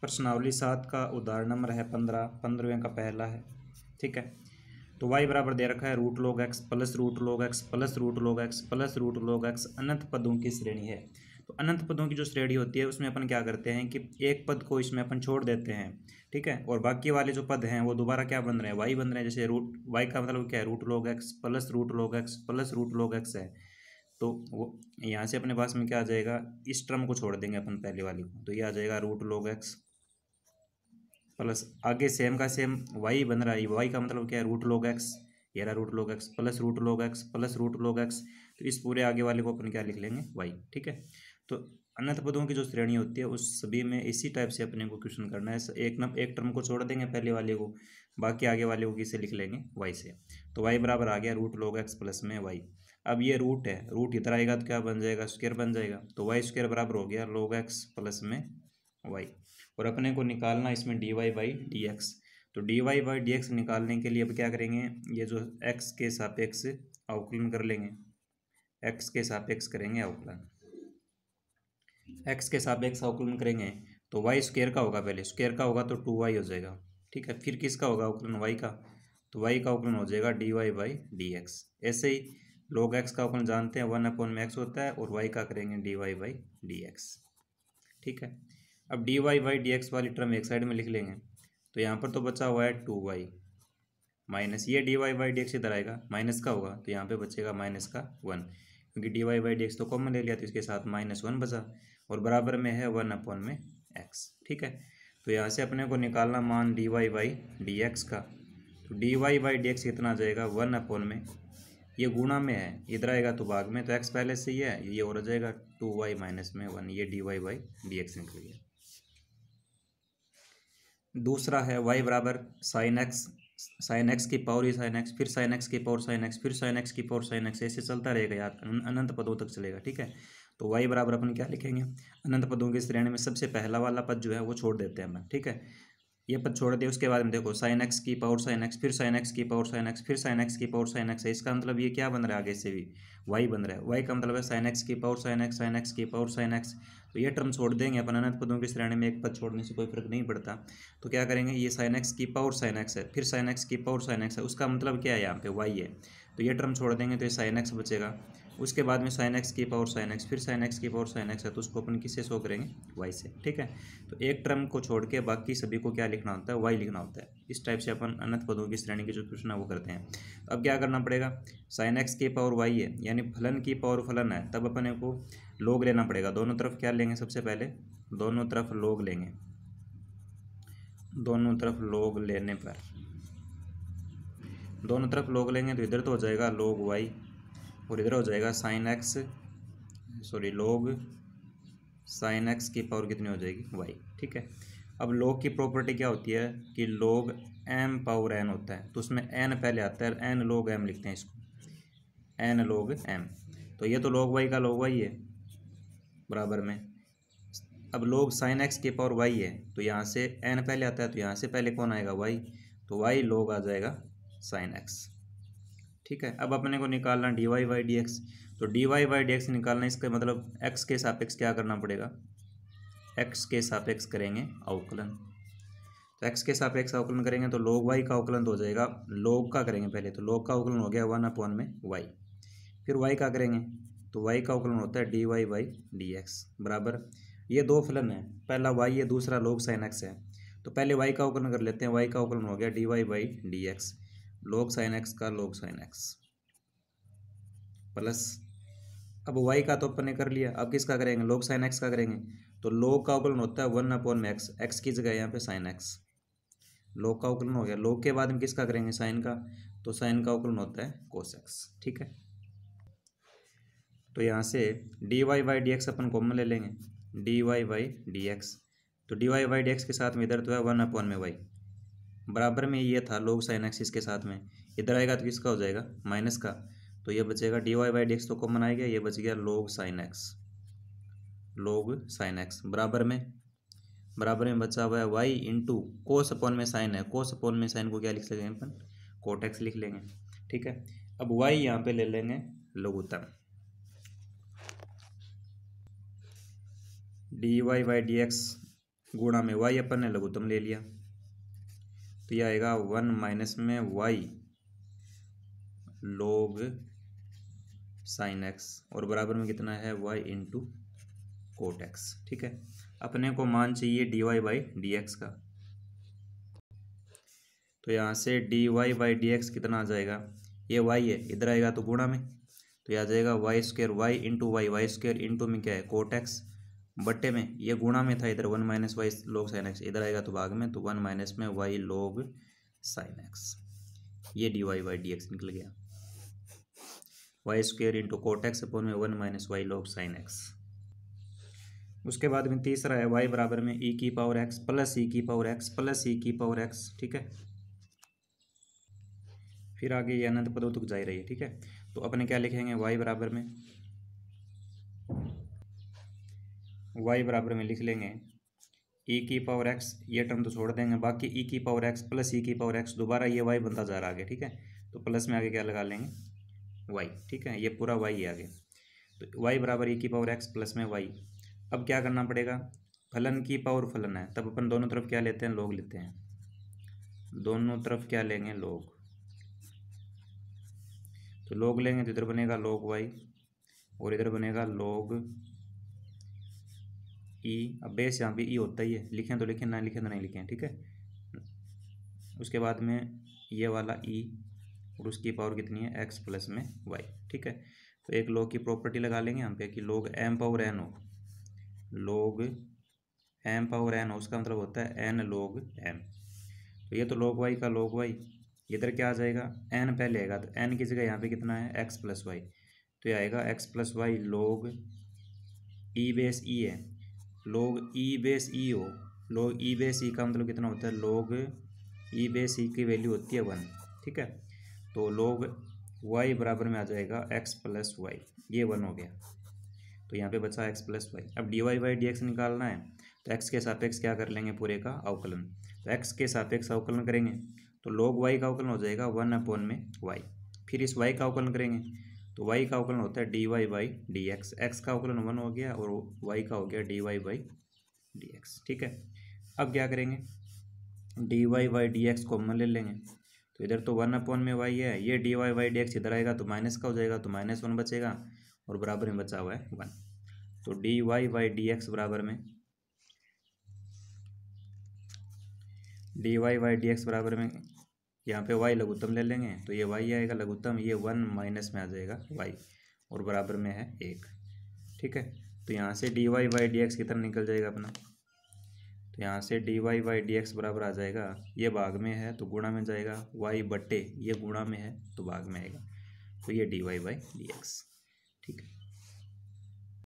प्रश्नावली सात का उदाहरण नंबर है पंद्रह पंद्रहवें का पहला है ठीक है तो वाई बराबर दे रखा है root log x plus root log x plus root log x plus root log x अनंत पदों की श्रेणी है तो अनंत पदों की जो श्रेणी होती है उसमें अपन क्या करते हैं कि एक पद को इसमें अपन छोड़ देते हैं ठीक है और बाकी वाले जो पद हैं वो दोबारा क्या बन रहे हैं वाई बन रहे हैं जैसे रूट वाई का मतलब क्या है root log x plus root log x plus root log x है तो वो यहाँ से अपने पास में क्या आ जाएगा इस ट्रम को छोड़ देंगे अपन पहले वाली को तो ये आ जाएगा रूट लोग एक्स प्लस आगे सेम का सेम वाई बन रहा है वाई का मतलब क्या है रूट लोग एक्स ये रहा root log x plus root log x plus root log x तो इस पूरे आगे वाले को अपन क्या लिख लेंगे वाई ठीक है तो अनंत पदों की जो श्रेणी होती है उस सभी में इसी टाइप से अपने को क्वेश्चन करना है एक नम एक टर्म को छोड़ देंगे पहले वाले को बाकी आगे वाले को किसे लिख लेंगे वाई से तो वाई बराबर आ गया रूट लोग एक्स प्लस में वाई अब ये रूट है रूट इधर आएगा तो क्या बन जाएगा स्क्वेयर बन जाएगा तो वाई स्क्वेयर बराबर हो गया लोग एक्स प्लस में वाई और अपने को निकालना इसमें D Y by D x तो D Y by D X निकालने के लिए अब क्या करेंगे ये जो एक्स के सापेक्ष अवकलन कर लेंगे एक्स के सापेक्ष करेंगे अवकलन एक्स के सापेक्ष अवकलन करेंगे तो वाई स्क्वेयर का होगा पहले स्क्वेयर का होगा तो टू वाई हो जाएगा ठीक है फिर किसका होगा अवकलन वाई का तो वाई का अवकलन हो जाएगा D Y by D X ऐसे ही लोग एक्स का अवकलन जानते हैं वन अपॉन में एक्स होता है और वाई का करेंगे D Y by D x ठीक है अब D Y Y D X वाली टर्म एक साइड में लिख लेंगे तो यहाँ पर तो बचा हुआ है टू वाई माइनस ये d Y Y D x इधर आएगा माइनस का होगा तो यहाँ पे बचेगा माइनस का वन क्योंकि d Y Y D x तो कॉमन ले लिया तो इसके साथ माइनस वन बचा और बराबर में है वन अपॉन में एक्स ठीक है तो यहाँ से अपने को निकालना मान d Y Y D x का तो D Y Y D x कितना आ जाएगा वन अपॉन में ये गुणा में है इधर आएगा तो भाग में तो एक्स पहले से ही है ये और आ जाएगा टू वाई माइनस में वन ये d Y Y D x निकल गया दूसरा है वाई बराबर साइन एक्स साइन एक्स की पावर ही साइन एक्स फिर साइन एक्स की पावर साइन एक्स फिर साइन एक्स की पावर साइन एक्स ऐसे चलता रहेगा यार अनंत पदों तक चलेगा ठीक है तो वाई बराबर अपन क्या लिखेंगे अनंत पदों की श्रेणी में सबसे पहला वाला पद जो है वो छोड़ देते हैं हम ठीक है ये पद छोड़ दिया उसके बाद में देखो साइन एक्स की पावर साइन एक्स फिर साइन एक्स की पावर साइन एक्स फिर साइन एक्स की पावर साइन एक्स है इसका मतलब ये क्या बन रहा है आगे से भी वाई बन रहा है वाई का मतलब है साइन एक्स की power sine x sine x की पावर साइन एक्स तो ये टर्म छोड़ देंगे अपन अनंत पदों की श्रेणी में एक पद छोड़ने से कोई फर्क नहीं पड़ता तो क्या करेंगे ये साइन एक्स की पावर साइन एक्स है फिर साइन एक्स की पावर साइन एक्स है उसका मतलब क्या है यहाँ पे वाई है तो ये टर्म छोड़ देंगे तो ये साइन एक्स बचेगा उसके बाद में साइन एक्स की पावर साइन एक्स फिर साइन एक्स की पावर साइन एक्स है तो उसको अपन किससे शो करेंगे वाई से ठीक है तो एक टर्म को छोड़ के बाकी सभी को क्या लिखना होता है वाई लिखना होता है इस टाइप से अपन अनंत पदों की श्रेणी के जो प्रश्न है वो करते हैं तो अब क्या करना पड़ेगा साइन एक्स की पावर वाई है यानी फलन की पावर फलन है तब अपने को लोग लेना पड़ेगा दोनों तरफ क्या लेंगे सबसे पहले दोनों तरफ लोग लेंगे दोनों तरफ लोग लेने पर दोनों तरफ लोग लेंगे तो इधर तो हो जाएगा लोग वाई और इधर हो जाएगा sine x sorry log sine x की पावर कितनी हो जाएगी वाई ठीक है अब लॉग की प्रॉपर्टी क्या होती है कि लॉग एम पावर एन होता है तो उसमें एन पहले आता है एन लॉग एम लिखते हैं इसको एन लॉग एम तो ये तो लॉग वाई का लॉग वाई है बराबर में अब लोग साइन एक्स की पावर वाई है तो यहाँ से एन पहले आता है तो यहाँ से पहले कौन आएगा वाई तो वाई लोग आ जाएगा साइन एक्स ठीक है अब अपने को निकालना d Y Y D x तो D Y Y D x निकालना इसका मतलब एक्स के सापेक्ष क्या करना पड़ेगा एक्स के सापेक्ष करेंगे अवकलन तो एक्स के सापेक्ष अवकलन करेंगे तो लोग वाई का अवकलन तो हो जाएगा लोग का करेंगे पहले तो लोग का अवकलन हो गया वन वन में वाई फिर वाई का करेंगे तो वाई का अवकलन होता है d Y Y D x बराबर ये दो फलन है पहला वाई है दूसरा लोग साइन एक्स है तो पहले वाई का अवकलन कर लेते हैं वाई का अवकलन हो गया d Y by D x log sine x का लॉग साइन एक्स प्लस अब वाई का तो अपन ने कर लिया अब किसका करेंगे लॉग साइन एक्स का करेंगे तो लॉग का अवकलन होता है वन अपॉन में एक्स एक्स की जगह यहाँ पे साइन एक्स लॉग का अवकलन हो गया लॉग के बाद में किसका करेंगे साइन का तो साइन का अवकलन होता है कोस एक्स ठीक है तो यहाँ से d Y by D x अपन कॉमन ले लेंगे d Y by D x तो D Y by D x के साथ में इधर तो है वन अपॉन में वाई बराबर में ये था लोग साइन एक्सिस के साथ में इधर आएगा तो किसका हो जाएगा माइनस का तो ये बचेगा d Y by D x तो कॉमन आ गया ये बच गया log sine x log sine x बराबर में बराबर में बचा हुआ है वाई इंटू कोस अपॉन में साइन है कोस अपॉन में साइन को क्या लिख लेंगे अपन कोट एक्स लिख लेंगे ठीक है अब वाई यहाँ पे ले लेंगे लघुतम d Y by D x गुणा में वाई अपन ने लघुतम ले लिया तो यह आएगा वन माइनस में वाई लोग साइन एक्स और बराबर में कितना है वाई इंटू कोट एक्स ठीक है अपने को मान चाहिए d Y by D x का तो यहाँ से d Y by D x कितना आ जाएगा ये वाई है इधर आएगा तो गुणा में तो यह आ जाएगा y square y into y y square into में क्या है कोट एक्स बट्टे में ये गुणा में था इधर one minus y log sine x इधर आएगा तो भाग में तो वन माइनस में वाई लोग साइन एक्स ये d Y Y D x निकल गया y square into cot x upon में one minus y log sine x उसके बाद में तीसरा है वाई बराबर में ई e की पावर एक्स प्लस ई की पावर एक्स प्लस ई की पावर एक्स ठीक है फिर आगे ये अनंत पदों तक जा रही है ठीक है तो अपने क्या लिखेंगे वाई बराबर में वाई बराबर में लिख लेंगे ई e की पावर एक्स ये टर्म तो छोड़ देंगे बाकी ई e की पावर एक्स प्लस ई की पावर एक्स दोबारा ये वाई बनता जा रहा आगे ठीक है तो प्लस में आगे क्या लगा लेंगे वाई ठीक है ये पूरा वाई है आगे तो वाई बराबर ई e की पावर एक्स प्लस में वाई अब क्या करना पड़ेगा फलन की पावर फलन है तब अपन दोनों तरफ क्या लेते हैं लोग लेते हैं दोनों तरफ क्या लेंगे लोग तो लोग लेंगे तो इधर बनेगा लोग वाई और इधर बनेगा लोग ई अब बेस यहाँ पे ई होता ही है लिखें तो लिखें ना लिखें तो नहीं लिखें ठीक है उसके बाद में ये वाला ई और उसकी पावर कितनी है एक्स प्लस में वाई ठीक है तो एक लॉग की प्रॉपर्टी लगा लेंगे हम पे कि लॉग एम पावर एन हो लॉग एम पावर एन हो उसका मतलब होता है एन लॉग एम तो ये तो लॉग वाई का लॉग वाई इधर क्या आ जाएगा एन पहले आएगा तो एन की जगह यहाँ पे कितना है एक्स प्लस वाई तो ये आएगा x plus y log e base e है लोग ई बेस ई हो लोग ई बेस ई का मतलब कितना होता है लोग ई बेस ई की वैल्यू होती है वन ठीक है तो लोग वाई बराबर में आ जाएगा एक्स प्लस वाई ये वन हो गया तो यहाँ पे बचा एक्स प्लस वाई अब D Y Y D x निकालना है तो एक्स के सापेक्ष क्या कर लेंगे पूरे का अवकलन तो एक्स के सापेक्ष अवकलन करेंगे तो लोग वाई का अवकलन हो जाएगा वन अपॉन में वाई फिर इस वाई का अवकलन करेंगे तो वाई का अवकलन होता है d Y by D x x का अवकलन वन हो गया और वाई का हो गया d Y by D x ठीक है अब क्या करेंगे D Y by D x common ले लेंगे तो इधर तो वन अपॉन में वाई है ये d Y by D x इधर आएगा तो माइनस का हो जाएगा तो माइनस वन बचेगा और बराबर में बचा हुआ है वन तो D Y by D x बराबर में dy y by D x बराबर में यहाँ पे वाई लघुत्तम ले लेंगे तो ये वाई आएगा लघुत्तम ये वन माइनस में आ जाएगा वाई और बराबर में है एक ठीक है तो यहाँ से d Y Y D x की निकल जाएगा अपना तो यहाँ से d Y Y D x बराबर आ जाएगा ये भाग में है तो गुणा में जाएगा वाई बट्टे ये गुणा में है तो भाग में आएगा तो ये d Y Y D x ठीक है